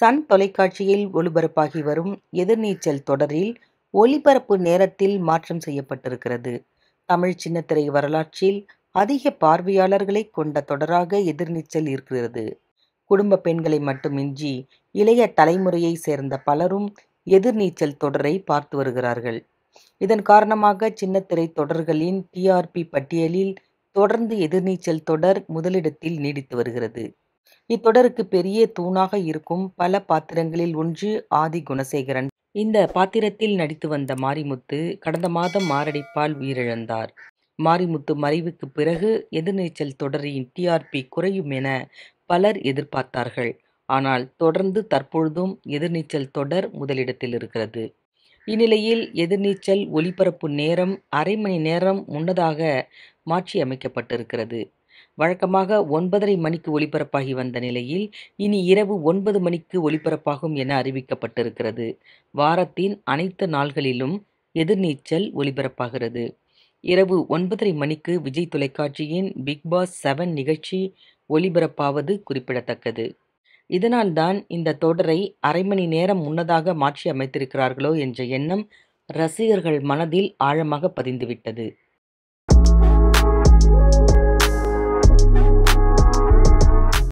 Sun தொலைக்காட்சியில் ஒளிபரப்பாகி வரும் எதிர்நீச்சல் தொடரில் ஒளிபரப்பு நேரத்தில் மாற்றம் செய்யப்பட்டிருக்கிறது தமிழ் சின்னத்திரை வரலாற்றில் அதிக பார்வையாளர்களை கொண்ட தொடராக எதிர்நீச்சல் இருக்கிறது குடும்ப பெண்களை மட்டுமின்றி இளைய தலைமுறையை சேர்ந்த பலரும் எதிர்நீச்சல் தொடரை பார்த்து வருகிறார்கள் இதன் காரணமாக சின்னத்திரை தொடர்களின் டிஆர்பி பட்டியலில் தொடர்ந்து எதிர்நீச்சல் தொடர் முதலிடத்தில் நீடித்து வருகிறது இத்தொடருக்கு பெரிய தூணாக இருக்கும் பல பாத்திரங்களில் ஒன்று ஆதி குணசேகரன் இந்த பாத்திரத்தில் நடித்து வந்த மாரிமுத்து கடந்த மாதம் மாரடைப்பால் உயிரிழந்தார் மாரிமுத்து மறைவுக்கு பிறகு எதிர்நீச்சல் தொடரின் டிஆர்பி குறையும் என பலர் எதிர்பார்த்தார்கள் ஆனால் தொடர்ந்து தற்பொழுதும் எதிர்நீச்சல் தொடர் முதலிடத்தில் இருக்கிறது இந்நிலையில் எதிர்நீச்சல் ஒளிபரப்பு நேரம் அரை மணி நேரம் முன்னதாக மாற்றி அமைக்கப்பட்டிருக்கிறது வழக்கமாக ஒன்பதரை மணிக்கு ஒளிபரப்பாகி வந்த நிலையில் இனி இரவு ஒன்பது மணிக்கு ஒளிபரப்பாகும் என அறிவிக்கப்பட்டிருக்கிறது வாரத்தின் அனைத்து நாள்களிலும் எதிர்நீச்சல் ஒளிபரப்பாகிறது இரவு ஒன்பதரை மணிக்கு விஜய் தொலைக்காட்சியின் பிக் பாஸ் செவன் நிகழ்ச்சி ஒளிபரப்பாவது குறிப்பிடத்தக்கது இதனால்தான் இந்த தொடரை அரை மணி நேரம் முன்னதாக மாற்றி அமைத்திருக்கிறார்களோ என்ற எண்ணம் ரசிகர்கள் மனதில் ஆழமாக பதிந்துவிட்டது